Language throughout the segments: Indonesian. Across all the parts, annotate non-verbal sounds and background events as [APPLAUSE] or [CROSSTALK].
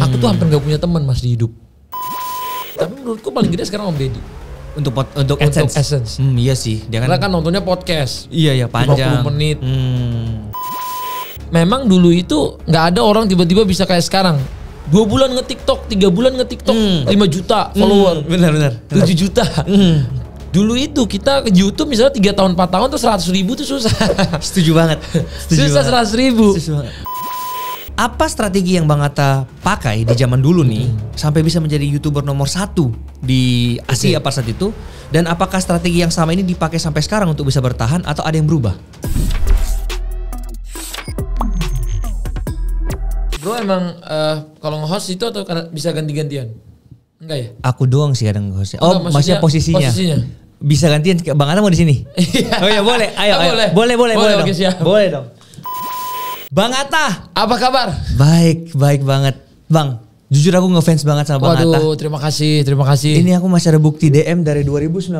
Aku tuh hampir gak punya teman mas di hidup. Tapi menurutku paling gede sekarang Om Deddy. Untuk pot, untuk, essence. untuk essence. Hmm, iya sih. Dia kan, Karena kan nontonnya podcast. Iya ya panjang. menit. Hmm. Memang dulu itu nggak ada orang tiba-tiba bisa kayak sekarang. Dua bulan nge-TikTok, tiga bulan nge-TikTok, hmm. juta hmm, follower. Hmm, benar, benar. Tujuh juta. Hmm. Dulu itu kita ke YouTube misalnya tiga tahun, empat tahun tuh seratus ribu tuh susah. [LAUGHS] Setuju banget. [LAUGHS] Setuju susah seratus ribu. Setuju banget. Apa strategi yang Bang Atta pakai di zaman dulu nih hmm. sampai bisa menjadi youtuber nomor satu di Asia okay. pada saat itu? Dan apakah strategi yang sama ini dipakai sampai sekarang untuk bisa bertahan atau ada yang berubah? Bro emang uh, kalau nge-host itu atau bisa ganti-gantian? Enggak ya? Aku doang sih kadang nge-host. Oh, Enggak, maksudnya, maksudnya posisinya. posisinya bisa gantian Bang Ana mau di sini. [LAUGHS] Iya. oh iya boleh. Ayo, ayo. Boleh. Boleh boleh boleh, boleh dong. Okay, Boleh dong. Bang Atta. Apa kabar? Baik, baik banget. Bang, Jujur aku ngefans banget sama Waduh, Bang Atta. Waduh, terima kasih, terima kasih. Ini aku masih ada bukti DM dari 2019.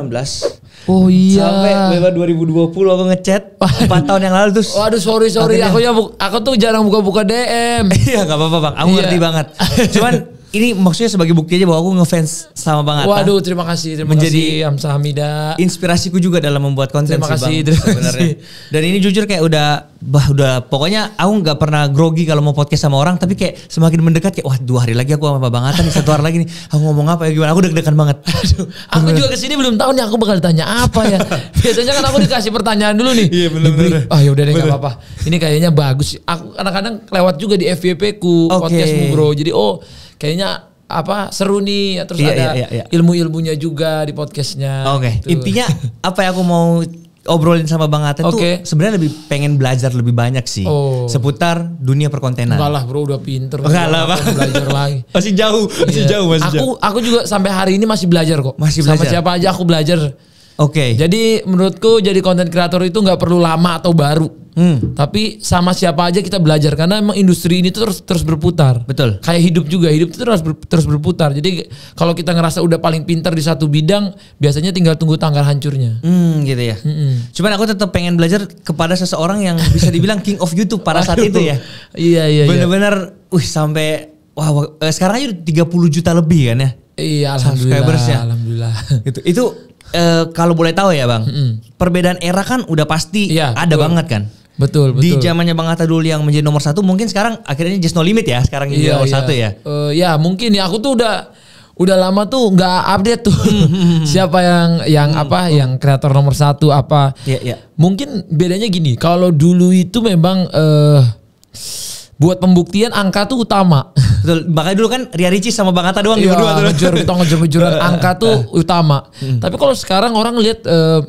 Oh iya. Sampai beba 2020 aku ngechat 4 tahun yang lalu terus. Waduh, sorry sorry, aku ya aku tuh jarang buka-buka DM. [LAUGHS] iya, gak apa-apa, Bang. Aku iya. ngerti banget. Cuman [LAUGHS] ini maksudnya sebagai bukti aja bahwa aku ngefans sama banget. Waduh, terima kasih. Terima Menjadi kasih Amsa Hamida. Inspirasiku juga dalam membuat konten terima kasih, Bang. Terima sebenarnya. Kasih. Dan ini jujur kayak udah bah udah pokoknya aku nggak pernah grogi kalau mau podcast sama orang tapi kayak semakin mendekat kayak wah dua hari lagi aku sama Bang Atta nih satu hari lagi nih aku ngomong apa ya gimana aku deg-degan banget. Aduh, aku juga kesini belum tahu nih aku bakal tanya apa ya. [LAUGHS] Biasanya kan aku dikasih pertanyaan dulu nih. Iya benar benar. Ah oh, yaudah udah deh nggak apa-apa. Ini kayaknya bagus. Aku kadang-kadang lewat juga di FVP ku okay. podcastmu bro. Jadi oh kayaknya apa seru nih ya, terus iya, ada iya, iya, iya. ilmu-ilmunya juga di podcastnya. Oke. Okay. Gitu. Intinya apa yang aku mau obrolin sama Bang Ate okay. tuh sebenarnya lebih pengen belajar lebih banyak sih oh. seputar dunia perkontenan. Enggak lah bro udah pinter. Enggak lah bang. belajar lagi. [LAUGHS] Masih jauh, masih yeah. jauh masih Aku jauh. aku juga sampai hari ini masih belajar kok. Masih belajar. Sama siapa aja aku belajar Oke. Okay. Jadi menurutku jadi konten kreator itu nggak perlu lama atau baru. Hmm. Tapi sama siapa aja kita belajar karena emang industri ini tuh terus terus berputar. Betul. Kayak hidup juga hidup itu terus ber, terus berputar. Jadi kalau kita ngerasa udah paling pintar di satu bidang, biasanya tinggal tunggu tanggal hancurnya. Hmm, gitu ya. Hmm. Cuman aku tetap pengen belajar kepada seseorang yang bisa dibilang king of YouTube pada saat itu ya. Iya iya. iya. Bener-bener, iya. wih sampai wah eh, sekarang aja 30 juta lebih kan ya. Iya, alhamdulillah. Subscribersnya. Alhamdulillah. Gitu. Itu itu Eh, kalau boleh tahu ya bang, mm perbedaan era kan udah pasti ya, ada betul. banget kan. Betul, betul. Di zamannya Bang Atta dulu yang menjadi nomor satu, mungkin sekarang akhirnya just no limit ya, sekarang jadi ya, nomor iya. satu ya. Uh, ya mungkin ya aku tuh udah udah lama tuh nggak update tuh [LAUGHS] siapa yang yang hmm, apa hmm. yang kreator nomor satu apa. Iya, iya. Mungkin bedanya gini, kalau dulu itu memang. Uh, buat pembuktian angka tuh utama. [LAUGHS] Betul. Makanya dulu kan Ria Ricis sama Bang Atta doang iya, berdua tuh. Ngejar, kita ngejar-ngejaran [LAUGHS] angka tuh utama. Hmm. Tapi kalau sekarang orang lihat uh,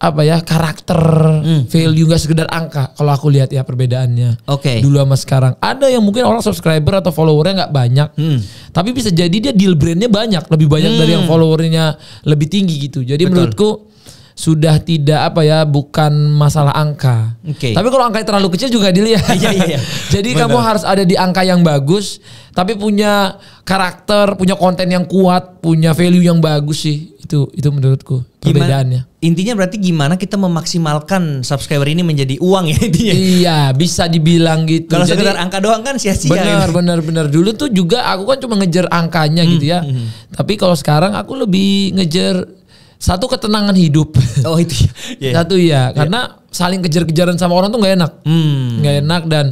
apa ya karakter hmm. value nggak sekedar angka kalau aku lihat ya perbedaannya okay. dulu sama sekarang ada yang mungkin orang subscriber atau followernya nggak banyak hmm. tapi bisa jadi dia deal brandnya banyak lebih banyak hmm. dari yang followernya lebih tinggi gitu jadi Betul. menurutku sudah tidak apa ya bukan masalah angka. Okay. Tapi kalau angka terlalu kecil juga dilihat. Iya, iya, iya. [LAUGHS] Jadi Benar. kamu harus ada di angka yang bagus tapi punya karakter, punya konten yang kuat, punya value yang bagus sih. Itu itu menurutku perbedaannya. intinya berarti gimana kita memaksimalkan subscriber ini menjadi uang ya intinya. Iya, bisa dibilang gitu. Kalau sekedar angka doang kan sia-sia. Benar, gitu. benar, benar. Dulu tuh juga aku kan cuma ngejar angkanya hmm, gitu ya. Hmm, hmm, hmm. Tapi kalau sekarang aku lebih ngejar satu ketenangan hidup. Oh itu. yeah. [LAUGHS] Ya, ya. Satu iya. ya, yeah. karena saling kejar-kejaran sama orang tuh nggak enak. Hmm. enak dan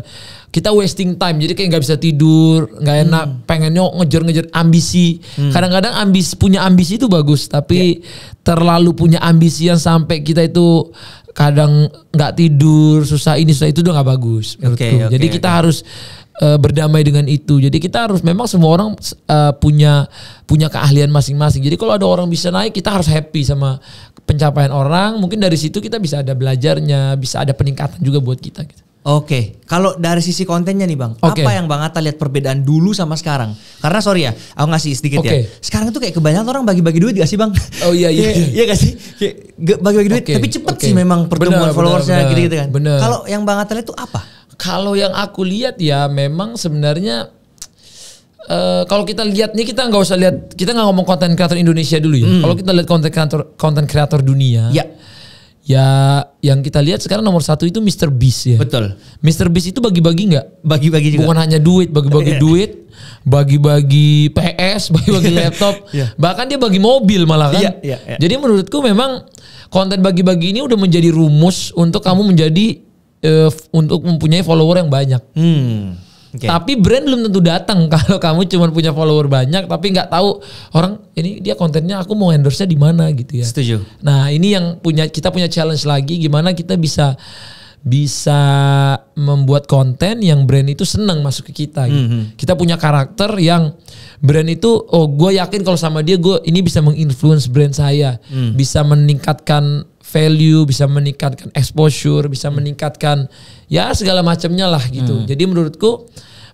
kita wasting time jadi kayak nggak bisa tidur nggak hmm. enak hmm. pengennya ngejar-ngejar ambisi kadang hmm. kadang-kadang ambis punya ambisi itu bagus tapi yeah. terlalu punya ambisi yang sampai kita itu kadang nggak tidur susah ini susah itu udah nggak bagus okay, okay, jadi kita harus uh, berdamai dengan itu. Jadi kita harus memang semua orang uh, punya punya keahlian masing-masing. Jadi kalau ada orang bisa naik, kita harus happy sama pencapaian orang. Mungkin dari situ kita bisa ada belajarnya, bisa ada peningkatan juga buat kita. Gitu. Oke, kalau dari sisi kontennya nih bang, okay. apa yang bang Atta lihat perbedaan dulu sama sekarang? Karena sorry ya, aku ngasih sedikit okay. ya. Sekarang tuh kayak kebanyakan orang bagi-bagi duit gak sih bang? Oh iya iya, [LAUGHS] iya gak sih? Bagi-bagi duit, okay. tapi cepet okay. sih memang pertumbuhan followersnya gitu-gitu kan. Kalau yang bang Atta lihat tuh apa? kalau yang aku lihat ya memang sebenarnya uh, kalau kita lihat nih kita nggak usah lihat kita nggak ngomong konten kreator Indonesia dulu ya. Hmm. Kalau kita lihat konten kreator konten kreator dunia. Ya. Ya, yang kita lihat sekarang nomor satu itu Mr. Beast ya. Betul. Mr. Beast itu bagi-bagi nggak? Bagi-bagi juga. Bukan hanya duit, bagi-bagi [LAUGHS] iya. duit, bagi-bagi PS, bagi-bagi [LAUGHS] laptop, yeah. bahkan dia bagi mobil malah kan. Yeah, yeah, yeah. Jadi menurutku memang konten bagi-bagi ini udah menjadi rumus untuk kamu menjadi uh, untuk mempunyai follower yang banyak. Hmm. Okay. Tapi brand belum tentu datang [LAUGHS] kalau kamu cuma punya follower banyak tapi nggak tahu orang ini dia kontennya aku mau endorse-nya di mana gitu ya. Setuju. Nah, ini yang punya kita punya challenge lagi gimana kita bisa bisa membuat konten yang brand itu senang masuk ke kita. Gitu. Mm -hmm. Kita punya karakter yang brand itu oh gue yakin kalau sama dia gue ini bisa menginfluence brand saya, mm. bisa meningkatkan value, bisa meningkatkan exposure, bisa meningkatkan ya segala macamnya lah gitu. Hmm. Jadi menurutku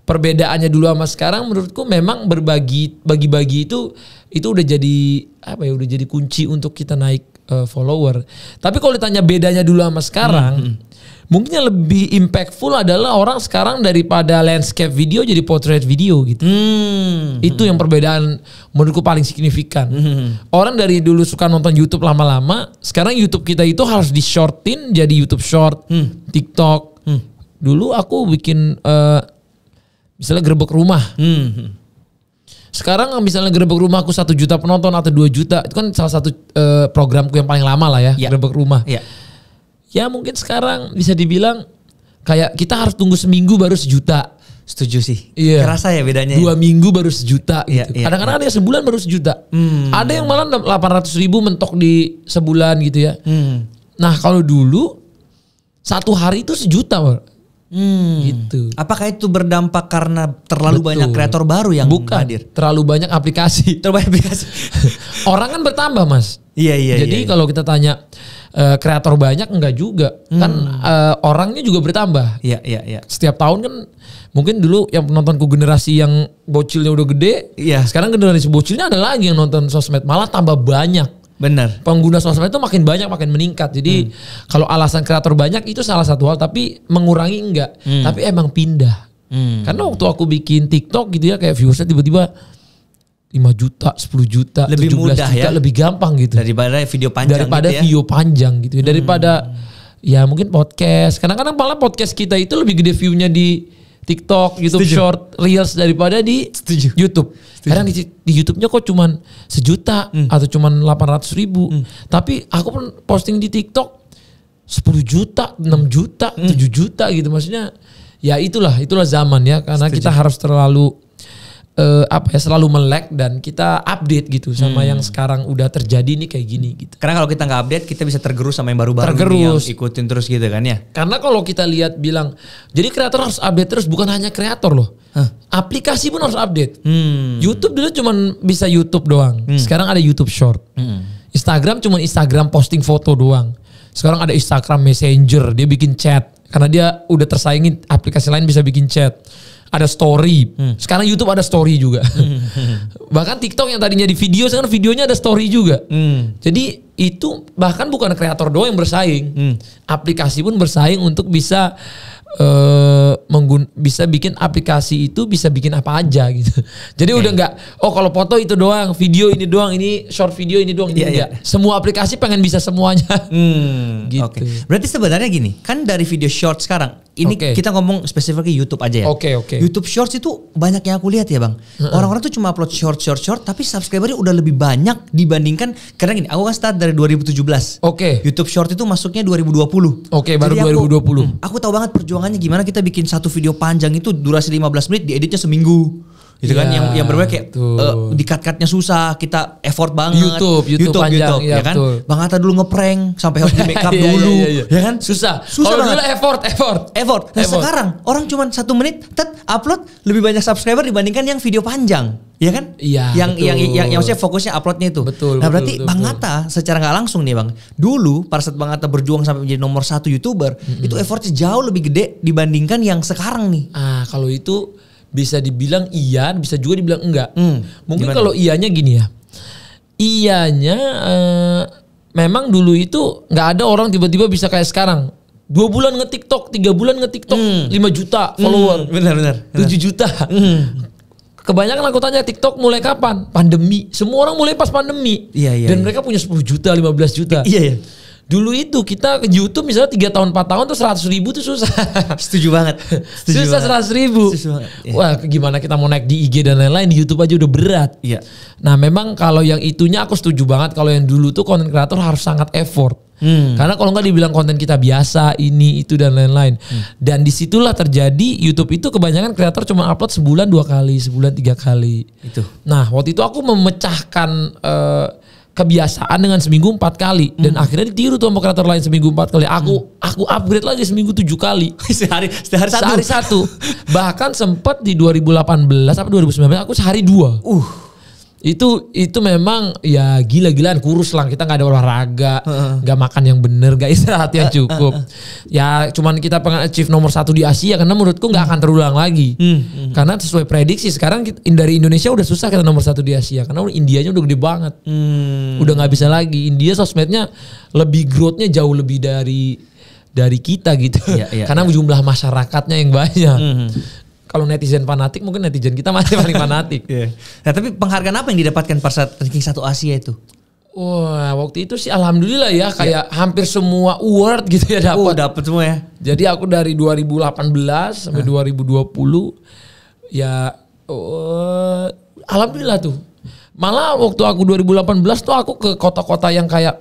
perbedaannya dulu sama sekarang menurutku memang berbagi bagi-bagi itu itu udah jadi apa ya udah jadi kunci untuk kita naik uh, follower. Tapi kalau ditanya bedanya dulu sama sekarang, hmm. hmm mungkin yang lebih impactful adalah orang sekarang daripada landscape video jadi portrait video gitu. Hmm. Itu yang perbedaan menurutku paling signifikan. Hmm. Orang dari dulu suka nonton YouTube lama-lama, sekarang YouTube kita itu harus di shortin jadi YouTube short, hmm. TikTok. Hmm. Dulu aku bikin uh, misalnya gerbek rumah. Hmm. Sekarang misalnya gerbek aku satu juta penonton atau 2 juta, itu kan salah satu uh, programku yang paling lama lah ya, ya. gerbek rumah. Iya ya mungkin sekarang bisa dibilang kayak kita harus tunggu seminggu baru sejuta. Setuju sih. Iya. Kerasa ya bedanya. Ya? Dua minggu baru sejuta. Iya, gitu. yeah, yeah. Kadang-kadang ada yang sebulan baru sejuta. Hmm. Ada yang malah ratus ribu mentok di sebulan gitu ya. Hmm. Nah kalau dulu satu hari itu sejuta. Hmm. Gitu. Apakah itu berdampak karena terlalu Betul. banyak kreator baru yang Bukan, hadir? Terlalu banyak aplikasi. Terlalu banyak aplikasi. [LAUGHS] Orang kan bertambah, Mas. Iya, iya, Jadi iya, iya. kalau kita tanya uh, kreator banyak enggak juga. Hmm. Kan uh, orangnya juga bertambah. Iya, iya, iya. Setiap tahun kan mungkin dulu yang penontonku generasi yang bocilnya udah gede, iya. Sekarang generasi bocilnya ada lagi yang nonton sosmed, malah tambah banyak. Benar. Pengguna sosmed itu makin banyak makin meningkat. Jadi hmm. kalau alasan kreator banyak itu salah satu hal tapi mengurangi enggak. Hmm. Tapi emang pindah. Hmm. Karena waktu aku bikin TikTok gitu ya kayak viewersnya tiba-tiba 5 juta, 10 juta, lebih 17 mudah juta, ya? lebih gampang gitu. Daripada video panjang gitu Daripada gitu ya? video panjang gitu. Ya. Hmm. Daripada ya mungkin podcast. Kadang-kadang malah podcast kita itu lebih gede view-nya di TikTok, YouTube Setuju. Short, Reels daripada di Setuju. YouTube. Setuju. Kadang di, di YouTube-nya kok cuman sejuta hmm. atau cuman 800 ribu. Hmm. Tapi aku pun posting di TikTok 10 juta, 6 juta, hmm. 7 juta gitu. Maksudnya ya itulah, itulah zaman ya. Karena Setuju. kita harus terlalu uh, apa ya selalu melek dan kita update gitu sama hmm. yang sekarang udah terjadi nih kayak gini gitu. Karena kalau kita nggak update kita bisa tergerus sama yang baru-baru tergerus. yang ikutin terus gitu kan ya. Karena kalau kita lihat bilang jadi kreator harus update terus bukan hanya kreator loh. Huh. Aplikasi pun harus update. Hmm. YouTube dulu cuman bisa YouTube doang. Hmm. Sekarang ada YouTube Short. Hmm. Instagram cuman Instagram posting foto doang. Sekarang ada Instagram Messenger, dia bikin chat karena dia udah tersaingin aplikasi lain bisa bikin chat ada story. Hmm. Sekarang YouTube ada story juga. Hmm. [LAUGHS] bahkan TikTok yang tadinya di video sekarang videonya ada story juga. Hmm. Jadi itu bahkan bukan kreator doang yang bersaing. Hmm. Aplikasi pun bersaing untuk bisa eh menggun bisa bikin aplikasi itu bisa bikin apa aja gitu. [LAUGHS] Jadi okay. Iya, udah iya. nggak oh kalau foto itu doang, video ini doang, ini short video ini doang, yeah, ini yeah. Iya. Semua aplikasi pengen bisa semuanya. [LAUGHS] Hmm, gitu. Oke. Okay. Berarti sebenarnya gini, kan dari video short sekarang ini okay. kita ngomong spesifik YouTube aja ya. Oke, okay, oke. Okay. YouTube Shorts itu banyak yang aku lihat ya, Bang. Orang-orang Orang-orang tuh cuma upload short short short tapi subscribernya udah lebih banyak dibandingkan karena gini, aku kan start dari 2017. Oke. Okay. YouTube Short itu masuknya 2020. Oke, okay, baru Jadi 2020. Aku, hmm, aku tahu banget perjuangan makanya gimana kita bikin satu video panjang itu durasi 15 menit dieditnya seminggu gitu ya, kan iya, yang yang berbeda kayak uh, eh, di cut-cutnya susah kita effort banget YouTube YouTube, YouTube, panjang, YouTube ya, ya kan betul. Bang Ata dulu ngeprank sampai harus [LAUGHS] di make up iya, iya, dulu ya, ya, ya. ya kan susah susah kalau dulu effort effort effort nah effort. sekarang orang cuma satu menit tet upload lebih banyak subscriber dibandingkan yang video panjang ya kan? Iya. Yang, betul. yang yang yang maksudnya fokusnya uploadnya itu. Betul. Nah berarti betul, Bang Atta secara nggak langsung nih Bang. Dulu pada saat Bang Ata berjuang sampai menjadi nomor satu youtuber, mm -hmm. itu effortnya jauh lebih gede dibandingkan yang sekarang nih. Ah kalau itu bisa dibilang iya, bisa juga dibilang enggak. Hmm. Mungkin kalau ianya gini ya. Ianya uh, memang dulu itu nggak ada orang tiba-tiba bisa kayak sekarang. Dua bulan nge-TikTok, tiga bulan nge-TikTok, hmm. 5 juta hmm, follower. Hmm. Benar, benar, benar. tujuh juta. Hmm. Kebanyakan aku tanya TikTok mulai kapan? Pandemi. Semua orang mulai pas pandemi. Iya, iya. Dan iya. mereka punya 10 juta, 15 juta. Iya, iya. Dulu itu kita ke YouTube misalnya tiga tahun 4 tahun tuh seratus ribu tuh susah. Setuju banget. [LAUGHS] Setuju susah seratus ribu. Setuju banget. Iya. Wah gimana kita mau naik di IG dan lain-lain di YouTube aja udah berat. Iya. Nah memang kalau yang itunya aku setuju banget kalau yang dulu tuh konten kreator harus sangat effort. Hmm. Karena kalau nggak dibilang konten kita biasa ini itu dan lain-lain. Hmm. Dan disitulah terjadi YouTube itu kebanyakan kreator cuma upload sebulan dua kali, sebulan tiga kali. Itu. Nah waktu itu aku memecahkan uh, kebiasaan dengan seminggu empat kali hmm. dan akhirnya ditiru tuh operator lain seminggu empat kali aku hmm. aku upgrade lagi seminggu tujuh kali [LAUGHS] sehari sehari satu sehari satu bahkan sempat di 2018 apa 2019 aku sehari dua uh itu itu memang ya gila-gilaan kurus lah kita nggak ada olahraga nggak makan yang bener nggak istirahat yang cukup ya cuman kita pengen achieve nomor satu di Asia karena menurutku nggak akan terulang lagi hmm. hmm. karena sesuai prediksi sekarang kita, dari Indonesia udah susah kita nomor satu di Asia karena india Indianya udah gede banget hmm. udah nggak bisa lagi India sosmednya lebih growthnya jauh lebih dari dari kita gitu ya, ya, karena ya. jumlah masyarakatnya yang banyak -hmm. hmm kalau netizen fanatik mungkin netizen kita masih paling fanatik. [LAUGHS] yeah. Nah tapi penghargaan apa yang didapatkan pas ranking satu Asia itu? Wah, waktu itu sih alhamdulillah ya iya. kayak hampir semua award gitu ya dapat. Oh, dapat semua ya. Jadi aku dari 2018 sampai huh. Nah. 2020 ya uh, alhamdulillah tuh. Malah waktu aku 2018 tuh aku ke kota-kota yang kayak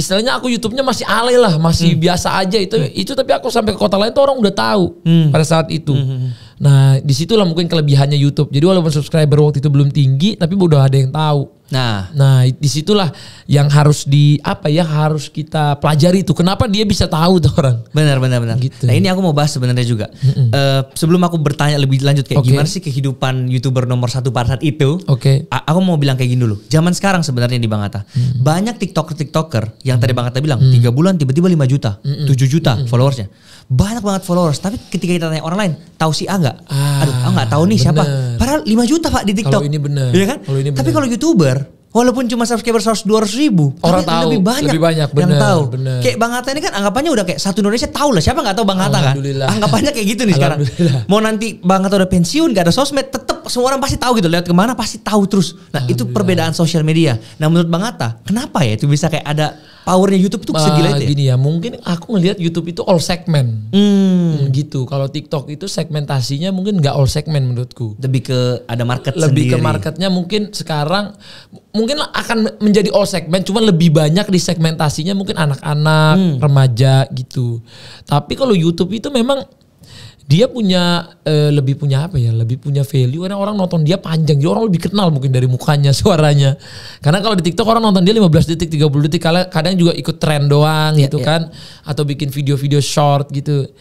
istilahnya aku YouTube-nya masih alay lah, masih hmm. biasa aja itu. Hmm. Itu tapi aku sampai ke kota lain tuh orang udah tahu hmm. pada saat itu. Hmm, hmm, hmm. Nah disitulah mungkin kelebihannya YouTube. Jadi walaupun subscriber waktu itu belum tinggi, tapi udah ada yang tahu. Nah, nah disitulah yang harus di apa ya harus kita pelajari itu. Kenapa dia bisa tahu tuh orang? Benar, benar, benar. Gitu. Nah ini aku mau bahas sebenarnya juga. Mm -hmm. Uh, sebelum aku bertanya lebih lanjut kayak okay. gimana sih kehidupan youtuber nomor satu pada saat itu? Oke. Okay. Aku mau bilang kayak gini dulu. Zaman sekarang sebenarnya di Bang Ata mm -hmm. banyak tiktoker tiktoker yang mm -hmm. tadi Bang Ata bilang tiga mm -hmm. bulan tiba-tiba 5 juta, mm -hmm. 7 juta mm -hmm. followersnya. Banyak banget followers. Tapi ketika kita tanya orang lain, tahu si A nggak? Ah, Aduh, aku nggak tahu nih bener. siapa. Padahal 5 juta pak di TikTok. Kalau ini benar. Iya kan? Tapi kalau youtuber Walaupun cuma subscriber 100 200 ribu, orang tapi tahu lebih banyak, lebih banyak bener, yang tahu. Bener. Kayak Bang Hatta ini kan anggapannya udah kayak satu Indonesia tahu lah siapa nggak tahu Bang Hatta kan. Anggapannya kayak gitu nih sekarang. Mau nanti Bang Hatta udah pensiun gak ada sosmed, tetap semua orang pasti tahu gitu. Lihat kemana pasti tahu terus. Nah itu perbedaan sosial media. Nah menurut Bang Hatta, kenapa ya itu bisa kayak ada powernya YouTube tuh segila itu? Ya? Gini ya, mungkin aku ngelihat YouTube itu all segment. Hmm. Hmm, gitu. Kalau TikTok itu segmentasinya mungkin nggak all segmen menurutku. Lebih ke ada market Lebih sendiri. ke marketnya mungkin sekarang mungkin akan menjadi all segmen cuman lebih banyak di segmentasinya mungkin anak-anak, hmm. remaja gitu. Tapi kalau YouTube itu memang dia punya uh, lebih punya apa ya lebih punya value karena orang nonton dia panjang jadi orang lebih kenal mungkin dari mukanya [LAUGHS] suaranya karena kalau di TikTok orang nonton dia 15 detik 30 detik kadang juga ikut tren doang yeah, gitu yeah. kan atau bikin video-video short gitu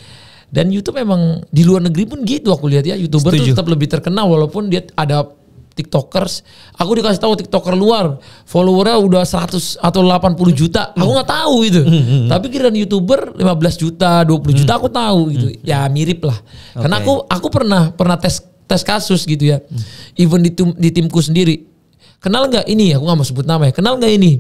dan YouTube memang di luar negeri pun gitu aku lihat ya youtuber Setuju. tuh tetap lebih terkenal walaupun dia ada tiktokers. Aku dikasih tahu tiktoker luar followernya udah 100 atau 80 juta. Aku hmm. nggak tahu itu. Hmm, hmm, hmm. Tapi kira youtuber 15 juta, 20 juta hmm. aku tahu gitu. Hmm. Ya mirip lah. Okay. Karena aku aku pernah pernah tes tes kasus gitu ya. Hmm. Even di, tim, di timku sendiri. Kenal nggak ini? Aku nggak mau sebut nama ya. Kenal nggak ini?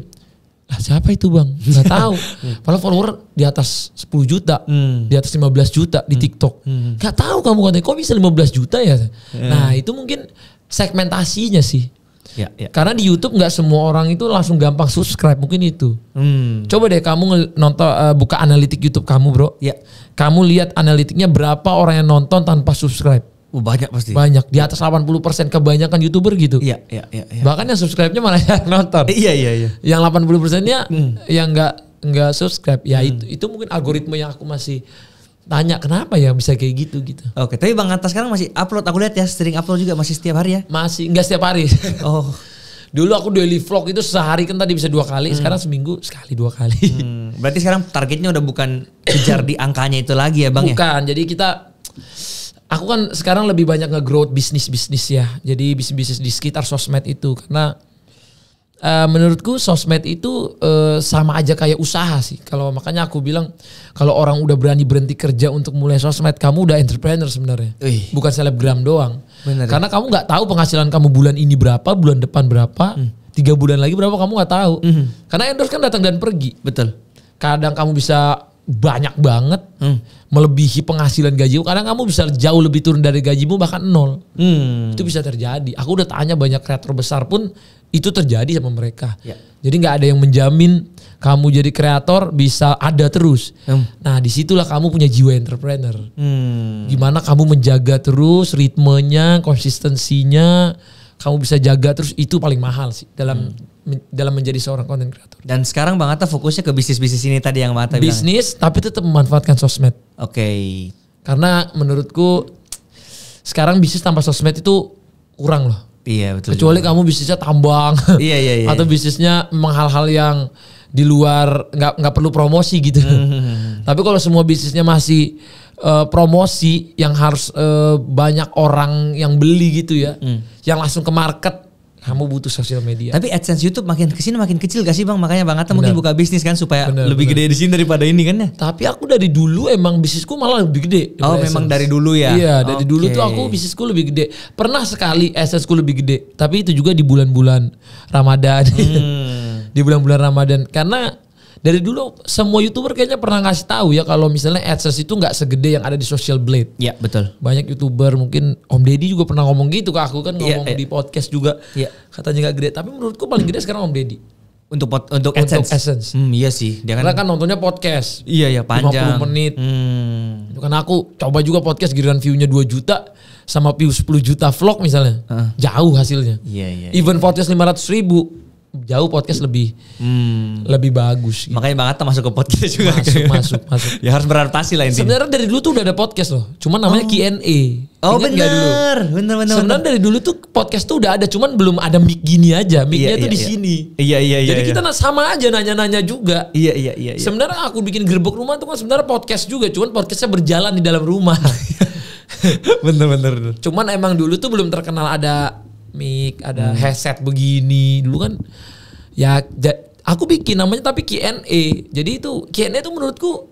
lah siapa itu bang Gak [LAUGHS] tahu Kalau follower di atas 10 juta hmm. di atas 15 juta di hmm. TikTok hmm. tau tahu kamu katanya kok bisa 15 juta ya hmm. nah itu mungkin segmentasinya sih Ya, ya. Karena di YouTube nggak semua orang itu langsung gampang subscribe mungkin itu. Hmm. Coba deh kamu nonton eh, buka analitik YouTube kamu bro. Ya. Kamu lihat analitiknya berapa orang yang nonton tanpa subscribe. Oh, banyak pasti. Banyak di atas 80% kebanyakan YouTuber gitu. Iya, iya, iya, iya. Bahkan yang subscribe-nya malah [LAUGHS] yang nonton. Iya, iya, iya. Yang 80 persennya hmm. yang enggak enggak subscribe. Ya hmm. itu itu mungkin algoritma yang aku masih tanya kenapa ya bisa kayak gitu gitu. Oke, tapi Bang Atas sekarang masih upload. Aku lihat ya sering upload juga masih setiap hari ya. Masih enggak setiap hari. [LAUGHS] oh. Dulu aku daily vlog itu sehari kan tadi bisa dua kali, hmm. sekarang seminggu sekali dua kali. Hmm. Berarti sekarang targetnya udah bukan kejar di angkanya itu lagi ya, Bang bukan, ya? Bukan. Jadi kita aku kan sekarang lebih banyak nge-growth bisnis-bisnis ya. Jadi bisnis-bisnis di sekitar sosmed itu karena uh, menurutku sosmed itu uh, sama aja kayak usaha sih. Kalau makanya aku bilang kalau orang udah berani berhenti kerja untuk mulai sosmed, kamu udah entrepreneur sebenarnya. Bukan selebgram doang. Bener, ya. karena kamu nggak tahu penghasilan kamu bulan ini berapa, bulan depan berapa, hmm. tiga bulan lagi berapa kamu nggak tahu. Hmm. Karena endorse kan datang dan pergi. Betul. Kadang kamu bisa banyak banget hmm. melebihi penghasilan gajimu karena kamu bisa jauh lebih turun dari gajimu bahkan nol hmm. itu bisa terjadi aku udah tanya banyak kreator besar pun itu terjadi sama mereka ya. jadi nggak ada yang menjamin kamu jadi kreator bisa ada terus hmm. nah disitulah kamu punya jiwa entrepreneur hmm. gimana kamu menjaga terus ritmenya konsistensinya kamu bisa jaga terus itu paling mahal sih dalam hmm dalam menjadi seorang content creator. Dan sekarang Bang Atta fokusnya ke bisnis-bisnis ini tadi yang Bang Atta Bisnis bilang. tapi tetap memanfaatkan sosmed. Oke. Okay. Karena menurutku sekarang bisnis tanpa sosmed itu kurang loh. Iya betul. Kecuali juga. kamu bisnisnya tambang. iya iya iya. Atau bisnisnya memang hal-hal yang di luar nggak nggak perlu promosi gitu. Hmm, hmm, hmm, tapi kalau semua bisnisnya masih uh, promosi yang harus uh, banyak orang yang beli gitu ya, mm. yang langsung ke market kamu butuh sosial media. Tapi AdSense YouTube makin kesini makin kecil gak sih bang? Makanya bang Atta mungkin buka bisnis kan supaya bener, lebih bener. gede di sini daripada ini kan ya. Tapi aku dari dulu emang bisnisku malah lebih gede. Oh memang dari dulu ya? Iya dari dulu tuh aku bisnisku lebih gede. Pernah sekali AdSenseku lebih gede. Tapi itu juga di bulan-bulan Ramadan. Hmm. [LAUGHS] di bulan-bulan Ramadan. Karena dari dulu semua youtuber kayaknya pernah ngasih tahu ya kalau misalnya AdSense itu nggak segede yang ada di social blade. Iya betul. Banyak youtuber mungkin Om Deddy juga pernah ngomong gitu ke aku kan ya, ngomong ya, ya. di podcast juga. Iya. Katanya nggak gede, tapi menurutku paling gede sekarang Om Deddy. Untuk pot, untuk AdSense. Untuk AdSense. Hmm, iya sih. Dia kan, Karena kan nontonnya podcast. Iya ya panjang. 50 menit. Hmm. Itu kan aku coba juga podcast giliran viewnya nya 2 juta sama view 10 juta vlog misalnya. Uh. Jauh hasilnya. Iya iya. Even iya. podcast ratus ribu jauh podcast lebih hmm. lebih bagus. Gitu. Makanya banget masuk ke podcast juga. Masuk, masuk, masuk. [LAUGHS] Ya harus beradaptasi lah intinya. Sebenarnya dari dulu tuh udah ada podcast loh. Cuman namanya oh. Q&A. Oh Ingat bener, bener, bener. Sebenarnya dari dulu tuh podcast tuh udah ada, cuman belum ada mic gini aja. Micnya iya, tuh iya, di iya. sini. Iya iya iya. Jadi iya. kita sama aja nanya-nanya juga. Iya iya iya. iya. Sebenarnya aku bikin gerbek rumah tuh kan sebenarnya podcast juga, cuman podcastnya berjalan di dalam rumah. [LAUGHS] bener bener. Cuman emang dulu tuh belum terkenal ada mic, ada hmm. headset begini. Dulu kan ya aku bikin namanya tapi Q&A. Jadi itu Q&A itu menurutku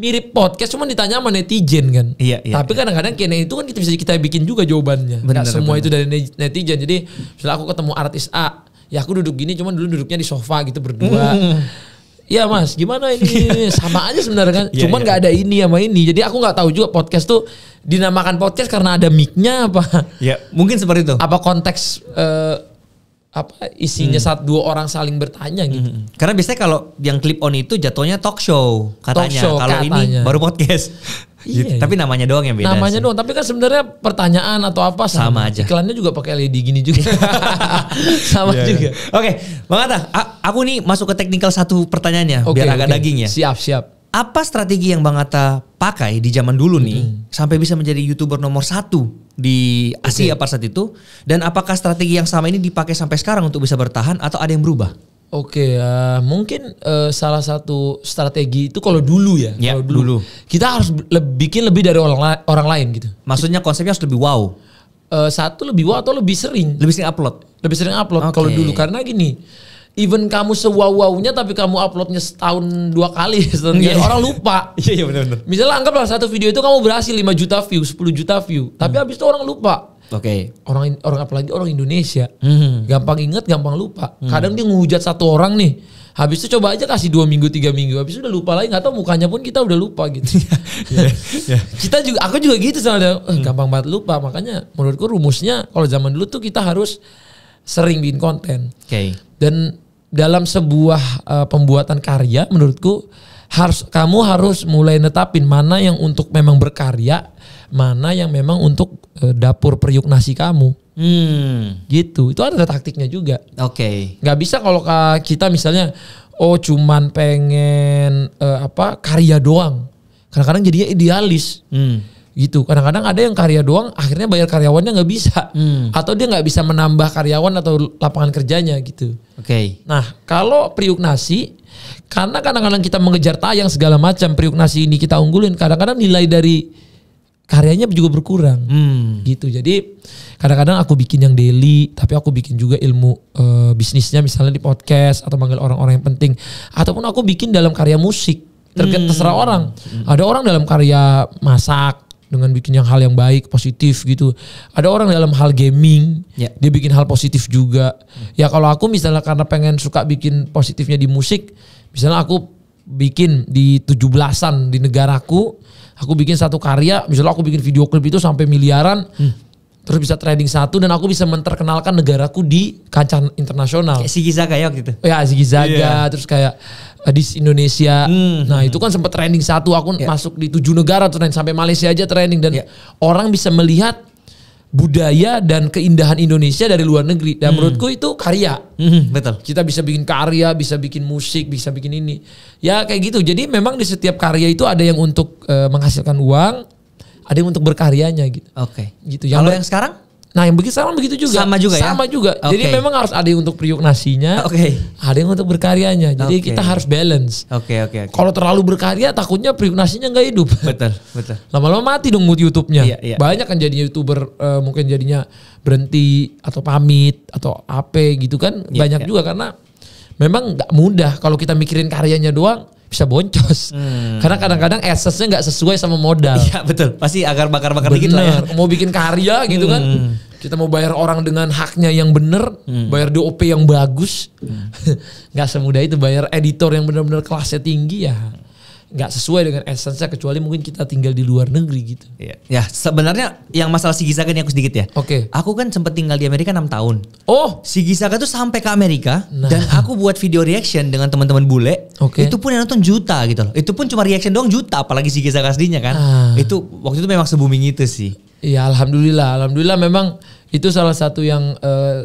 mirip podcast cuman ditanya sama netizen kan. Iya, iya. Tapi iya. kadang-kadang iya. Q&A itu kan kita bisa kita bikin juga jawabannya. Benar, semua benar. itu dari netizen. Jadi misalnya aku ketemu artis A, ya aku duduk gini cuman dulu duduknya di sofa gitu berdua. Hmm. Iya mas gimana ini [LAUGHS] sama aja sebenarnya kan yeah, cuman iya. nggak yeah. ada ini sama ini jadi aku nggak tahu juga podcast tuh dinamakan podcast karena ada mic-nya apa ya yeah, mungkin seperti itu apa konteks uh, apa isinya hmm. saat dua orang saling bertanya gitu. Hmm. Karena biasanya kalau yang clip on itu jatuhnya talk show katanya. kalau ini baru podcast. [LAUGHS] Iya, gitu. iya, Tapi iya. namanya doang yang beda. Namanya sih. doang, tapi kan sebenarnya pertanyaan atau apa sama, sama aja. Iklannya juga pakai LED gini juga. [LAUGHS] sama yeah. Iya. juga. Oke, okay, Bang aku nih masuk ke technical satu pertanyaannya okay, biar agak okay. daging ya. Siap, siap apa strategi yang Bang Atta pakai di zaman dulu nih hmm. sampai bisa menjadi youtuber nomor satu di Asia okay. pada saat itu dan apakah strategi yang sama ini dipakai sampai sekarang untuk bisa bertahan atau ada yang berubah? Oke, okay, uh, eh, mungkin uh, salah satu strategi itu kalau dulu ya, ya kalau dulu, dulu kita harus lebih, bikin lebih dari orang la orang lain gitu. Maksudnya konsepnya harus lebih wow. Uh, satu lebih wow atau lebih sering? Lebih sering upload. Lebih sering upload okay. kalau dulu karena gini even kamu sewawaunya tapi kamu uploadnya setahun dua kali [LAUGHS] setahun iya, gitu. iya. orang lupa [LAUGHS] iya iya, benar benar misalnya anggaplah satu video itu kamu berhasil 5 juta view 10 juta view tapi hmm. habis itu orang lupa Oke. Okay. Orang orang apalagi orang Indonesia. Hmm. Gampang inget, gampang lupa. Hmm. Kadang dia ngehujat satu orang nih. Habis itu coba aja kasih dua minggu tiga minggu, habis itu udah lupa lagi nggak tau mukanya pun kita udah lupa gitu. [LAUGHS] yeah, yeah. Iya. Kita juga, aku juga gitu soalnya eh, hmm. gampang banget lupa. Makanya menurutku rumusnya kalau zaman dulu tuh kita harus sering bikin konten. Oke. Okay. Dan dalam sebuah uh, pembuatan karya menurutku harus kamu harus mulai netapin mana yang untuk memang berkarya, mana yang memang untuk uh, dapur periuk nasi kamu. Hmm. Gitu. Itu ada taktiknya juga. Oke. Okay. Gak bisa kalau kita misalnya oh cuman pengen uh, apa karya doang. Kadang-kadang jadinya idealis. Hmm gitu kadang-kadang ada yang karya doang akhirnya bayar karyawannya nggak bisa hmm. atau dia nggak bisa menambah karyawan atau lapangan kerjanya gitu oke okay. nah kalau priuk nasi karena kadang-kadang kita mengejar tayang segala macam priuk nasi ini kita unggulin kadang-kadang nilai dari karyanya juga berkurang hmm. gitu jadi kadang-kadang aku bikin yang daily tapi aku bikin juga ilmu uh, bisnisnya misalnya di podcast atau manggil orang-orang yang penting ataupun aku bikin dalam karya musik hmm. terserah hmm. orang ada orang dalam karya masak dengan bikin yang hal yang baik positif gitu ada orang dalam hal gaming ya. dia bikin hal positif juga hmm. ya kalau aku misalnya karena pengen suka bikin positifnya di musik misalnya aku bikin di tujuh belasan di negaraku aku bikin satu karya misalnya aku bikin video klip itu sampai miliaran hmm terus bisa trading satu dan aku bisa menterkenalkan negaraku di kancah internasional. Kayak Shigizaga ya waktu itu. Ya Shigizaga yeah. terus kayak Eh, di Indonesia. Hmm. Nah, itu kan sempat trending satu akun yeah. masuk di tujuh negara trending sampai Malaysia aja trending dan yeah. orang bisa melihat budaya dan keindahan Indonesia dari luar negeri. Dan hmm. menurutku itu karya. Hmm, betul. Kita bisa bikin karya, bisa bikin musik, bisa bikin ini. Ya kayak gitu. Jadi memang di setiap karya itu ada yang untuk uh, menghasilkan uang, ada yang untuk berkaryanya gitu. Oke. Okay. Gitu. Yang Kalau yang sekarang Nah yang begitu sama begitu juga. Sama juga ya. Sama juga. Okay. Jadi memang harus ada yang untuk priuk nasinya, okay. ada yang untuk berkaryanya. Jadi okay. kita harus balance. Oke okay, oke. Okay, okay. Kalau terlalu berkarya takutnya priuk nasinya nggak hidup. [LAUGHS] Betul betul. Lama-lama mati dong mood youtube Iya, iya. Banyak kan jadinya youtuber uh, mungkin jadinya berhenti atau pamit atau apa gitu kan iya, banyak iya. juga karena memang nggak mudah kalau kita mikirin karyanya doang bisa boncos. Hmm. Karena kadang-kadang assetsnya nggak sesuai sama modal. Iya betul. Pasti agar bakar-bakar dikit lah. Ya. Mau bikin karya gitu kan. hmm. kan. Kita mau bayar orang dengan haknya yang bener. hmm. bayar DOP yang bagus. Hmm. [LAUGHS] nggak gak semudah itu bayar editor yang benar-benar kelasnya tinggi ya nggak sesuai dengan esensnya kecuali mungkin kita tinggal di luar negeri gitu. Iya. Ya, sebenarnya yang masalah si Gisaga ini aku sedikit ya. Oke. Okay. Aku kan sempat tinggal di Amerika 6 tahun. Oh, si Gisaga tuh sampai ke Amerika nah. dan aku buat video reaction dengan teman-teman bule. Oke. Okay. Itu pun yang nonton juta gitu loh. Itu pun cuma reaction doang juta apalagi si Gisaga aslinya kan. Ah. Itu waktu itu memang se-booming itu sih. Iya, alhamdulillah. Alhamdulillah memang itu salah satu yang uh,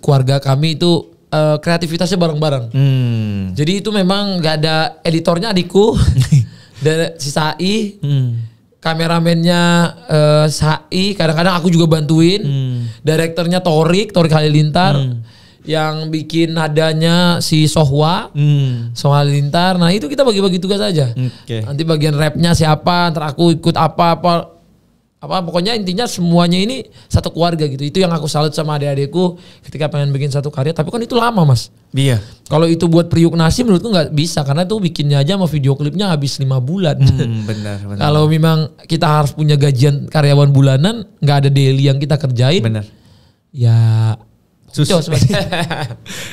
keluarga kami itu uh, kreativitasnya bareng-bareng. Hmm. Jadi itu memang gak ada editornya adikku [LAUGHS] dan si Sai, hmm. kameramennya uh, Sai, kadang-kadang aku juga bantuin. Hmm. Direkturnya Torik, Torik Halilintar. Hmm. Yang bikin nadanya si Sohwa, hmm. Sohwa Halilintar. Nah itu kita bagi-bagi tugas aja. Okay. Nanti bagian rapnya siapa, ntar aku ikut apa-apa apa pokoknya intinya semuanya ini satu keluarga gitu itu yang aku salut sama adik-adikku ketika pengen bikin satu karya tapi kan itu lama mas iya kalau itu buat priuk nasi menurutku nggak bisa karena itu bikinnya aja sama video klipnya habis lima bulan hmm, [LAUGHS] benar, benar. kalau memang kita harus punya gajian karyawan bulanan nggak ada daily yang kita kerjain benar ya Susah. [LAUGHS] Oke,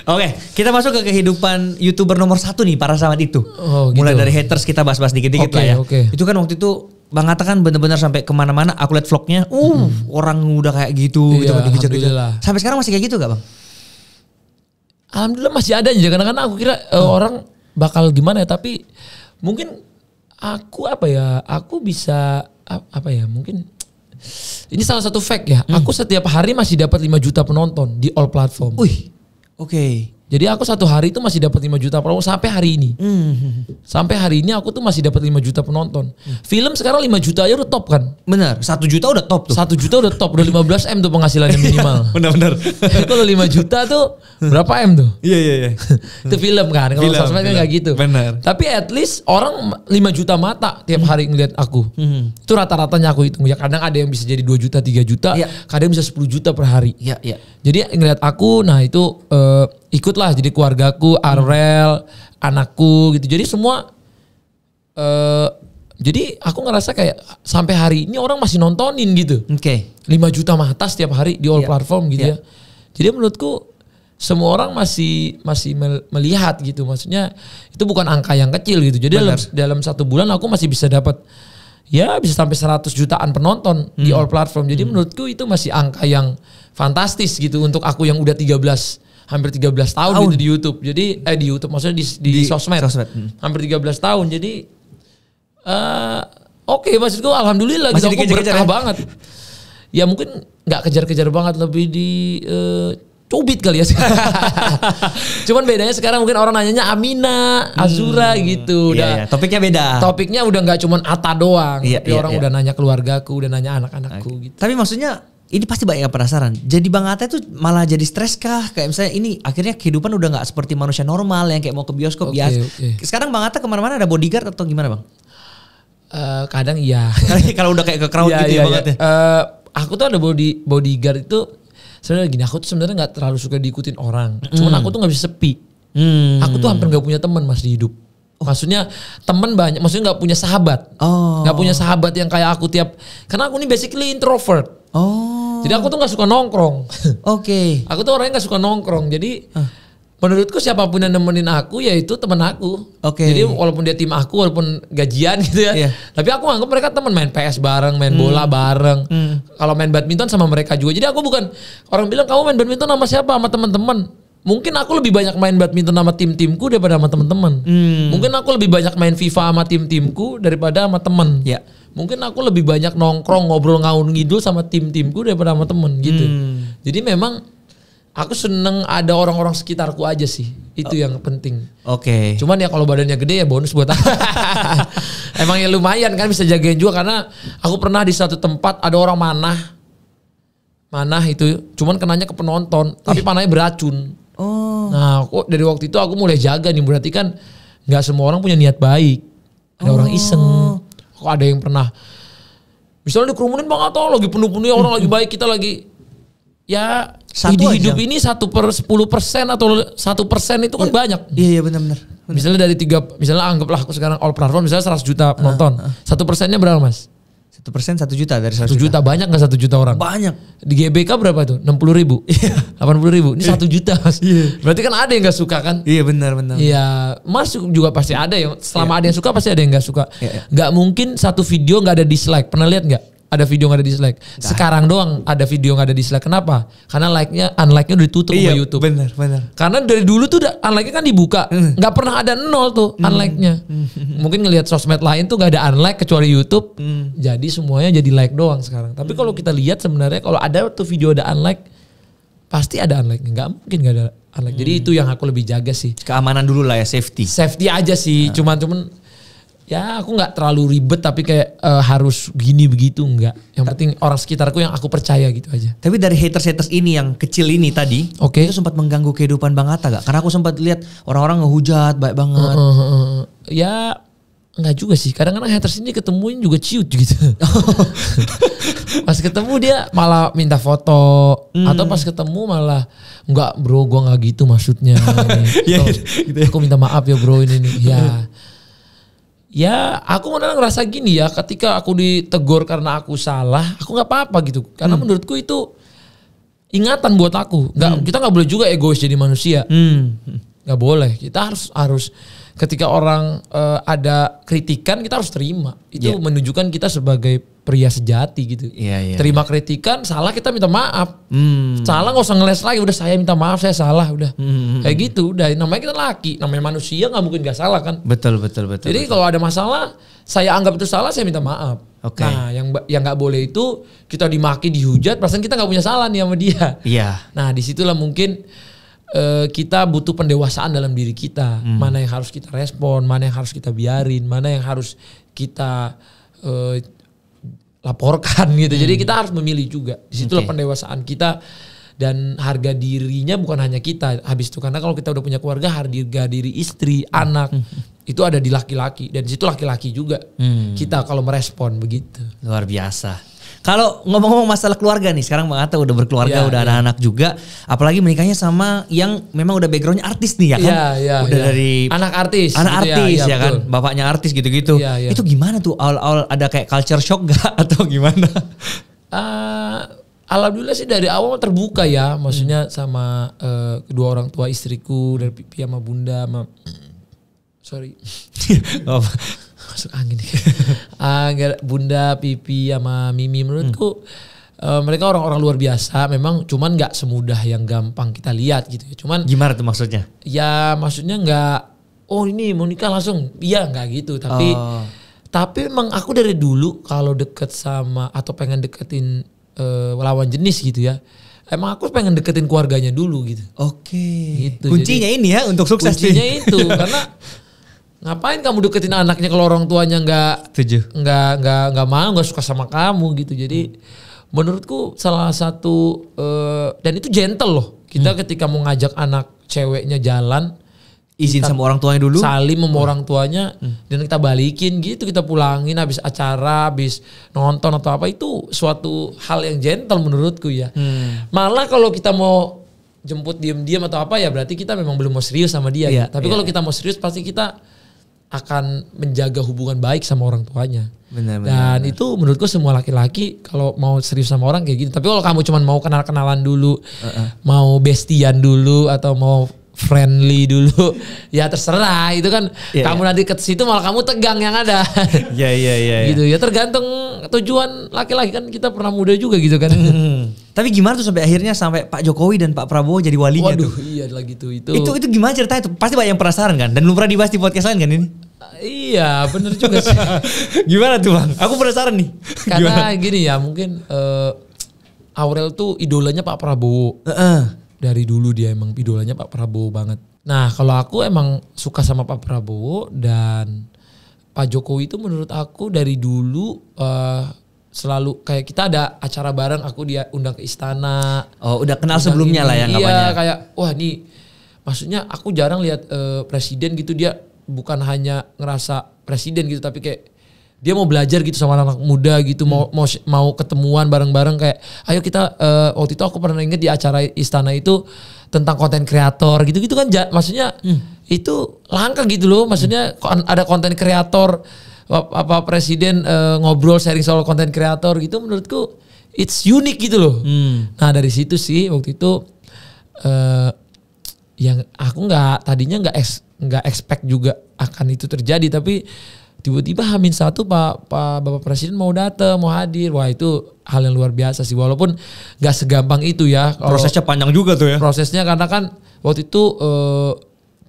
okay, kita masuk ke kehidupan youtuber nomor satu nih para sahabat itu. Oh, gitu. Mulai dari haters kita bahas-bahas dikit-dikit okay, lah ya. Okay. Itu kan waktu itu Bang Atta kan bener-bener sampai kemana-mana aku lihat vlognya, uh hmm. orang udah kayak gitu, iya, gitu gitu, gitu. gitu. Sampai sekarang masih kayak gitu gak bang? Alhamdulillah masih ada aja karena aku kira uh, orang bakal gimana ya tapi mungkin aku apa ya aku bisa apa ya mungkin ini salah satu fact ya hmm. aku setiap hari masih dapat 5 juta penonton di all platform. Wih, oke. Okay. Jadi aku satu hari itu masih dapat 5 juta penonton sampai hari ini. Mm. Sampai hari ini aku tuh masih dapat 5 juta penonton. Mm. Film sekarang 5 juta aja udah top kan? Benar, 1 juta udah top tuh. 1 juta udah top, udah 15 M tuh penghasilannya minimal. [LAUGHS] Benar-benar. [LAUGHS] kalau 5 juta tuh berapa M tuh? Iya iya iya. [LAUGHS] Itu film kan, kalau sosmed kan gitu. Benar. Tapi at least orang 5 juta mata tiap hmm. hari ngeliat aku. Mm. Itu rata-ratanya aku hitung. Ya kadang ada yang bisa jadi 2 juta, 3 juta, ya. kadang bisa 10 juta per hari. Iya iya. Jadi ngeliat aku, nah itu uh, ikutlah jadi keluargaku, Arel, hmm. anakku gitu. Jadi semua uh, jadi aku ngerasa kayak sampai hari ini orang masih nontonin gitu. Oke. Okay. 5 juta mata setiap hari di all yeah. platform gitu yeah. ya. Iya. Jadi menurutku semua orang masih masih melihat gitu. Maksudnya itu bukan angka yang kecil gitu. Jadi dalam dalam satu bulan aku masih bisa dapat ya bisa sampai 100 jutaan penonton hmm. di all platform. Jadi hmm. menurutku itu masih angka yang fantastis gitu untuk aku yang udah 13 hampir 13 tahun, tahun. gitu di YouTube. Jadi eh di YouTube maksudnya di di, di sosmed. sosmed. Hmm. Hampir 13 tahun. Jadi eh uh, oke okay, maksudku alhamdulillah Masih gitu aku berkah ya? banget. Ya mungkin nggak kejar-kejar banget lebih di uh, cubit kali ya. [LAUGHS] Cuman bedanya sekarang mungkin orang nanyanya Amina, hmm. Azura hmm, gitu. Iya, udah, iya, Topiknya beda. Topiknya udah nggak cuman Ata doang. Iya, tapi iya, orang iya. udah nanya keluargaku, udah nanya anak-anakku okay. gitu. Tapi maksudnya ini pasti banyak yang penasaran. Jadi Bang Ata itu malah jadi stres kah? Kayak misalnya ini akhirnya kehidupan udah nggak seperti manusia normal yang kayak mau ke bioskop okay, biasa. Okay. Sekarang Bang Ata kemana-mana ada bodyguard atau gimana Bang? Uh, kadang iya. [LAUGHS] Kalau udah kayak ke crowd yeah, gitu yeah, ya iya, Bang yeah. Iya. Eh, uh, Aku tuh ada body bodyguard itu sebenarnya gini. Aku tuh sebenarnya nggak terlalu suka diikutin orang. Mm. Cuman hmm. aku tuh nggak bisa sepi. Mm. Aku tuh hampir nggak punya teman mas di hidup. Oh. Maksudnya teman banyak, maksudnya nggak punya sahabat, oh. nggak oh. Gak punya sahabat yang kayak aku tiap. Karena aku ini basically introvert. Oh. Jadi aku tuh nggak suka nongkrong. Oke. Okay. [LAUGHS] aku tuh orangnya nggak suka nongkrong. Jadi ah. menurutku siapapun yang nemenin aku yaitu temen aku. Oke. Okay. Jadi walaupun dia tim aku, walaupun gajian [LAUGHS] gitu ya. Yeah. Tapi aku anggap mereka temen main PS bareng, main hmm. bola bareng. Hmm. Kalau main badminton sama mereka juga. Jadi aku bukan orang bilang kamu main badminton sama siapa? Sama teman-teman mungkin aku lebih banyak main badminton sama tim-timku daripada sama teman-teman. Hmm. Mungkin aku lebih banyak main FIFA sama tim-timku daripada sama teman. Ya. Mungkin aku lebih banyak nongkrong ngobrol ngaun ngidul sama tim-timku daripada sama temen gitu. Hmm. Jadi memang aku seneng ada orang-orang sekitarku aja sih. Itu yang penting. Oke. Okay. Cuman ya kalau badannya gede ya bonus buat aku. [LAUGHS] Emang ya lumayan kan bisa jagain juga karena aku pernah di satu tempat ada orang manah manah itu cuman kenanya ke penonton tapi panahnya beracun Oh. Nah, kok dari waktu itu aku mulai jaga nih. Berarti kan nggak semua orang punya niat baik. Ada oh. orang iseng. Kok ada yang pernah misalnya dikerumunin bang atau lagi penuh-penuhnya orang lagi baik kita lagi ya satu di hidup ini satu per sepuluh persen atau satu persen itu kan ya, banyak. Iya iya benar-benar. Misalnya dari tiga, misalnya anggaplah aku sekarang all platform misalnya seratus juta ah, penonton, ah. satu uh, persennya uh. berapa mas? Satu persen satu juta dari satu juta. juta. Banyak nggak satu juta orang? Banyak. Di GBK berapa tuh? Enam puluh ribu. Iya. Delapan puluh ribu. Ini iya. satu juta mas. Iya. Berarti kan ada yang nggak suka kan? Iya benar benar. Iya. masuk juga pasti ada yang selama yeah. ada yang suka pasti ada yang nggak suka. Iya, nggak iya. mungkin satu video nggak ada dislike. Pernah lihat nggak? ada video nggak ada dislike. Nah. Sekarang doang ada video nggak ada dislike. Kenapa? Karena like-nya, unlike-nya udah ditutup iya, sama YouTube. Bener, bener. Karena dari dulu tuh unlike-nya kan dibuka, hmm. nggak Gak pernah ada nol tuh hmm. unlike-nya. Hmm. Mungkin ngelihat sosmed lain tuh nggak ada unlike kecuali YouTube. Jadi semuanya jadi like doang sekarang. Tapi kalau kita lihat sebenarnya kalau ada tuh video ada unlike, pasti ada unlike. Nggak mungkin nggak ada unlike. Jadi itu yang aku lebih jaga sih. Keamanan dulu lah ya, safety. Safety aja sih. Cuman-cuman. Nah. Cuman, cuman ya aku nggak terlalu ribet tapi kayak uh, harus gini begitu nggak yang penting orang sekitarku yang aku percaya gitu aja tapi dari haters haters ini yang kecil ini tadi oke okay. itu sempat mengganggu kehidupan bang Atta gak karena aku sempat lihat orang-orang ngehujat baik banget uh, uh, uh, uh. ya nggak juga sih kadang-kadang haters ini ketemuin juga ciut gitu [LAUGHS] pas ketemu dia malah minta foto hmm. atau pas ketemu malah nggak bro gua nggak gitu maksudnya [LAUGHS] iya, iya, gitu ya, gitu, gitu. aku minta maaf ya bro ini nih ya ya aku malah ngerasa gini ya ketika aku ditegur karena aku salah aku nggak apa-apa gitu karena hmm. menurutku itu ingatan buat aku nggak hmm. kita nggak boleh juga egois jadi manusia hmm. Hmm. nggak hmm. boleh kita harus harus ketika orang uh, ada kritikan kita harus terima itu yeah. menunjukkan kita sebagai pria sejati gitu. Iya, iya. Terima iya. kritikan, salah kita minta maaf. Hmm. Salah nggak usah ngeles lagi, udah saya minta maaf, saya salah udah. Hmm. hmm, hmm. Kayak gitu, udah namanya kita laki, namanya manusia nggak mungkin nggak salah kan. Betul, betul, betul. Jadi kalau ada masalah, saya anggap itu salah, saya minta maaf. Okay. Nah, yang yang nggak boleh itu kita dimaki, dihujat, perasaan kita nggak punya salah nih sama dia. Iya. Nah, disitulah mungkin Uh, kita butuh pendewasaan dalam diri kita. Hmm. Mana yang harus kita respon, mana yang harus kita biarin, mana yang harus kita uh, laporkan gitu. Hmm. Jadi kita harus memilih juga. Disitulah okay. pendewasaan kita dan harga dirinya bukan hanya kita. Habis itu karena kalau kita udah punya keluarga harga diri istri, hmm. anak [LAUGHS] itu ada di laki-laki dan situ laki-laki juga hmm. kita kalau merespon begitu. Luar biasa. Kalau ngomong-ngomong masalah keluarga nih, sekarang Bang Atta udah berkeluarga, yeah, udah ada ya. anak juga, apalagi menikahnya sama yang memang udah backgroundnya artis nih ya kan? Yeah, yeah, udah yeah. dari anak artis, anak gitu ya, artis ya, ya, ya kan, bapaknya artis gitu-gitu. Yeah, yeah. Itu gimana tuh awal-awal ada kayak culture shock gak [LAUGHS] atau gimana? Uh, Alhamdulillah sih dari awal terbuka ya, maksudnya hmm. sama uh, kedua orang tua istriku dari Pipi sama Bunda sama [CLEARS THROAT] sorry. [LAUGHS] masuk angin. [LAUGHS] Bunda, Pipi sama Mimi menurutku hmm. Uh, mereka orang-orang luar biasa, memang cuman nggak semudah yang gampang kita lihat gitu ya. Cuman gimana tuh maksudnya? Ya maksudnya nggak, oh ini mau nikah langsung, iya nggak gitu. Tapi oh. tapi emang aku dari dulu kalau deket sama atau pengen deketin uh, lawan jenis gitu ya, emang aku pengen deketin keluarganya dulu gitu. Oke. Okay. Gitu, kuncinya jadi, ini ya untuk sukses. Kuncinya sih. itu karena [LAUGHS] Ngapain kamu deketin anaknya kalau orang tuanya nggak nggak nggak nggak mau nggak suka sama kamu gitu. Jadi hmm. menurutku salah satu uh, dan itu gentle loh. Kita hmm. ketika mau ngajak anak ceweknya jalan izin sama orang tuanya dulu salim sama hmm. orang tuanya hmm. dan kita balikin gitu kita pulangin habis acara habis nonton atau apa itu suatu hal yang gentle menurutku ya hmm. malah kalau kita mau jemput diem-diem atau apa ya berarti kita memang belum mau serius sama dia yeah, gitu. tapi yeah. kalau iya. kita mau serius pasti kita akan menjaga hubungan baik sama orang tuanya. Benar, benar, Dan benar. itu menurutku semua laki-laki kalau mau serius sama orang kayak gitu. Tapi kalau kamu cuma mau kenal-kenalan dulu, uh -uh. mau bestian dulu atau mau friendly dulu, [LAUGHS] ya terserah. Itu kan yeah, kamu yeah. nanti ke situ malah kamu tegang yang ada. [LAUGHS] Iya, iya iya iya. Gitu ya tergantung tujuan laki-laki kan kita pernah muda juga gitu kan. [LAUGHS] Tapi gimana tuh sampai akhirnya sampai Pak Jokowi dan Pak Prabowo jadi walinya Waduh, tuh? Waduh, iya lagi tuh itu. Itu itu gimana cerita itu? Pasti banyak yang penasaran kan? Dan belum pernah dibahas di podcast lain kan ini? Uh, iya, bener juga sih. [LAUGHS] gimana tuh bang? Aku penasaran nih. Karena gimana? gini ya, mungkin uh, Aurel tuh idolanya Pak Prabowo. Uh -uh. Dari dulu dia emang idolanya Pak Prabowo banget. Nah, kalau aku emang suka sama Pak Prabowo dan Pak Jokowi itu menurut aku dari dulu uh, selalu kayak kita ada acara bareng aku dia undang ke istana. Oh, udah kenal sebelumnya ini, lah ya Iya, kayak wah ini maksudnya aku jarang lihat uh, presiden gitu dia bukan hanya ngerasa presiden gitu tapi kayak dia mau belajar gitu sama anak, muda gitu hmm. mau mau ketemuan bareng-bareng kayak ayo kita uh, waktu itu aku pernah inget di acara istana itu tentang konten kreator gitu-gitu kan maksudnya hmm. itu langka gitu loh maksudnya hmm. ada konten kreator apa presiden uh, ngobrol sharing soal konten kreator gitu menurutku it's unique gitu loh. Hmm. Nah dari situ sih waktu itu uh, yang aku nggak tadinya nggak nggak expect juga akan itu terjadi tapi tiba-tiba Hamin satu pak pak bapak presiden mau datang mau hadir wah itu hal yang luar biasa sih walaupun nggak segampang itu ya prosesnya panjang juga tuh ya prosesnya karena kan waktu itu uh,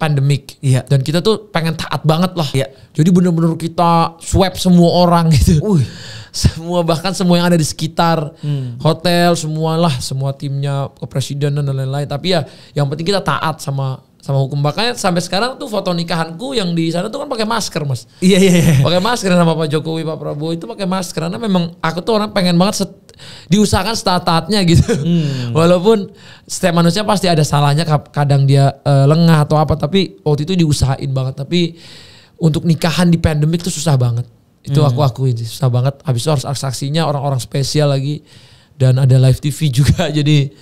pandemik. Iya. Dan kita tuh pengen taat banget lah. Iya. Jadi bener-bener kita swab semua orang [LAUGHS] gitu. Uh. Semua bahkan semua yang ada di sekitar hmm. hotel semualah semua timnya kepresidenan dan lain-lain. Tapi ya yang penting kita taat sama sama hukum makanya sampai sekarang tuh foto nikahanku yang di sana tuh kan pakai masker mas iya iya, iya pakai masker sama Pak Jokowi Pak Prabowo itu pakai masker karena memang aku tuh orang pengen banget set, diusahakan setatatnya gitu hmm. [LAUGHS] walaupun setiap manusia pasti ada salahnya kadang dia uh, lengah atau apa tapi waktu itu diusahain banget tapi untuk nikahan di pandemik tuh susah banget itu hmm. aku akuin sih susah banget habis itu harus aksinya orang-orang spesial lagi dan ada live TV juga [LAUGHS] jadi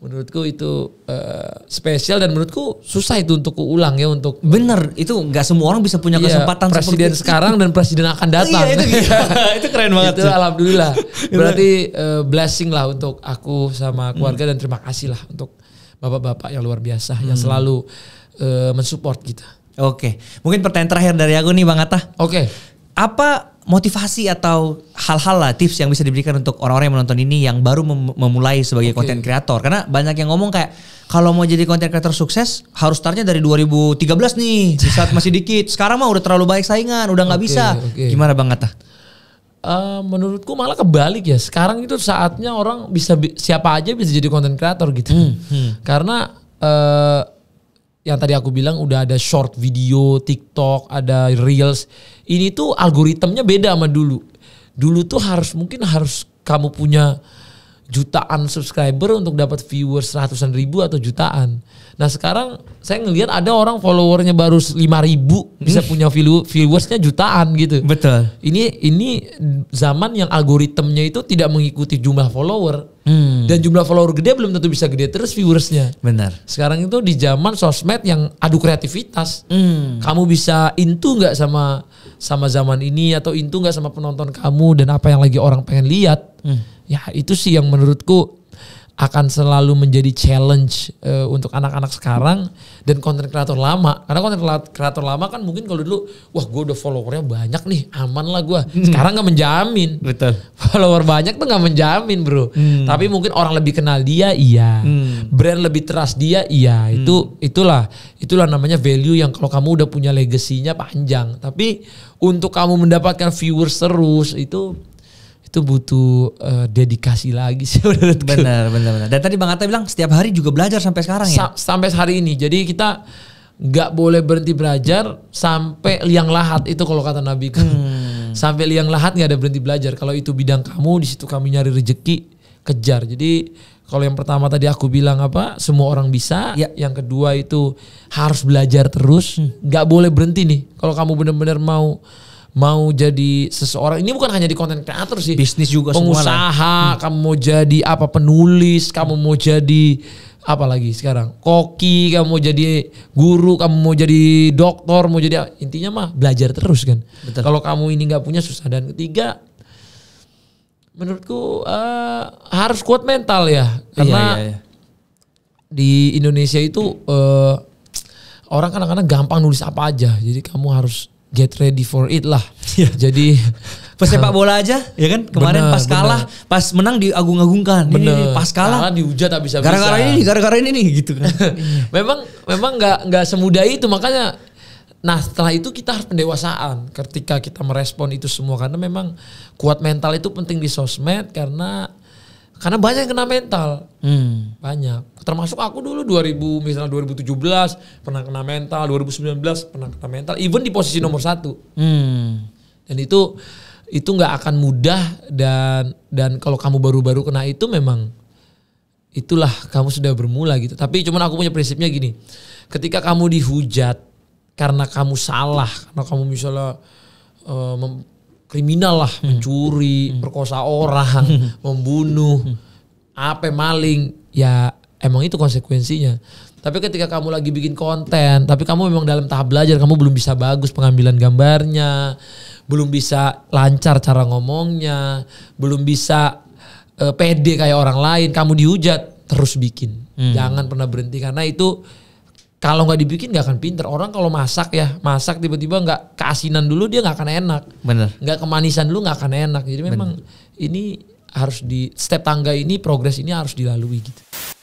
menurutku itu uh, spesial dan menurutku susah itu untuk ulang ya untuk bener itu nggak semua orang bisa punya iya, kesempatan iya, presiden sekarang dan presiden akan iya, datang gitu. iya, itu, [LAUGHS] itu keren banget itu alhamdulillah [LAUGHS] berarti uh, blessing lah untuk aku sama keluarga hmm. dan terima kasih lah untuk bapak-bapak yang luar biasa hmm. yang selalu uh, mensupport kita oke okay. mungkin pertanyaan terakhir dari aku nih bang Atta oke okay. apa motivasi atau hal-hal lah tips yang bisa diberikan untuk orang-orang yang menonton ini yang baru mem memulai sebagai konten okay. kreator karena banyak yang ngomong kayak kalau mau jadi konten kreator sukses harus startnya dari 2013 nih saat [LAUGHS] masih dikit sekarang mah udah terlalu banyak saingan udah nggak okay, bisa okay. gimana bang Atta? Uh, menurutku malah kebalik ya sekarang itu saatnya orang bisa bi siapa aja bisa jadi konten kreator gitu hmm, hmm. karena eh, yang tadi aku bilang udah ada short video, TikTok, ada reels. Ini tuh algoritmanya beda sama dulu. Dulu tuh harus mungkin harus kamu punya jutaan subscriber untuk dapat viewers ratusan ribu atau jutaan. Nah sekarang saya ngelihat ada orang followernya baru lima ribu bisa hmm. punya viewersnya jutaan gitu. Betul. Ini ini zaman yang algoritmnya itu tidak mengikuti jumlah follower Hmm. Dan jumlah follower gede belum tentu bisa gede terus viewersnya. Benar. Sekarang itu di zaman sosmed yang adu kreativitas. Hmm. Kamu bisa intu nggak sama sama zaman ini atau intu nggak sama penonton kamu dan apa yang lagi orang pengen lihat. Hmm. Ya itu sih yang menurutku akan selalu menjadi challenge uh, untuk anak-anak sekarang dan konten kreator lama. Karena konten kreator lama kan mungkin kalau dulu, wah gue udah followernya banyak nih, aman lah gue. Hmm. Sekarang nggak menjamin. Betul. [LAUGHS] Follower banyak tuh nggak menjamin bro. Hmm. Tapi mungkin orang lebih kenal dia, iya. Hmm. Brand lebih trust dia, iya. Hmm. Itu itulah itulah namanya value yang kalau kamu udah punya legasinya panjang. Tapi untuk kamu mendapatkan viewers terus itu itu butuh uh, dedikasi lagi sih [LAUGHS] benar, benar benar dan tadi bang Atta bilang setiap hari juga belajar sampai sekarang ya Sa sampai hari ini jadi kita nggak boleh berhenti belajar sampai liang lahat itu kalau kata Nabi kan hmm. sampai liang lahat nggak ada berhenti belajar kalau itu bidang kamu di situ kami nyari rejeki kejar jadi kalau yang pertama tadi aku bilang apa semua orang bisa ya. yang kedua itu harus belajar terus hmm. nggak hmm. boleh berhenti nih kalau kamu benar-benar mau mau jadi seseorang ini bukan hanya di konten kreator sih bisnis juga pengusaha hmm. kamu mau jadi apa penulis kamu mau jadi apa lagi sekarang koki kamu mau jadi guru kamu mau jadi dokter mau jadi intinya mah belajar terus kan kalau kamu ini nggak punya susah dan ketiga menurutku uh, harus kuat mental ya iya, karena iya, iya, iya. di Indonesia itu uh, orang kadang-kadang gampang nulis apa aja jadi kamu harus get ready for it lah. Iya. Jadi [LAUGHS] pas sepak [LAUGHS] bola aja, ya kan? Kemarin bener, pas kalah, bener. pas menang diagung-agungkan. Bener. Ini, pas kalah, kalah dihujat habis bisa. Gara-gara ini, gara-gara ini nih gitu kan. [LAUGHS] Iya. memang memang nggak nggak semudah itu makanya Nah setelah itu kita harus pendewasaan ketika kita merespon itu semua karena memang kuat mental itu penting di sosmed karena karena banyak yang kena mental. Hmm. Banyak. Termasuk aku dulu 2000 misalnya 2017 pernah kena mental, 2019 pernah kena mental, even di posisi nomor satu. Hmm. Dan itu itu nggak akan mudah dan dan kalau kamu baru-baru kena itu memang itulah kamu sudah bermula gitu. Tapi cuman aku punya prinsipnya gini. Ketika kamu dihujat karena kamu salah, karena kamu misalnya uh, kriminal lah, hmm. mencuri, hmm. perkosa orang, hmm. membunuh apa maling ya emang itu konsekuensinya tapi ketika kamu lagi bikin konten tapi kamu memang dalam tahap belajar kamu belum bisa bagus pengambilan gambarnya belum bisa lancar cara ngomongnya belum bisa uh, pede kayak orang lain kamu dihujat terus bikin hmm. jangan pernah berhenti karena itu kalau nggak dibikin nggak akan pinter orang kalau masak ya masak tiba-tiba nggak -tiba keasinan dulu dia nggak akan enak bener nggak kemanisan dulu nggak akan enak jadi memang Bener. ini harus di step tangga ini progres ini harus dilalui gitu.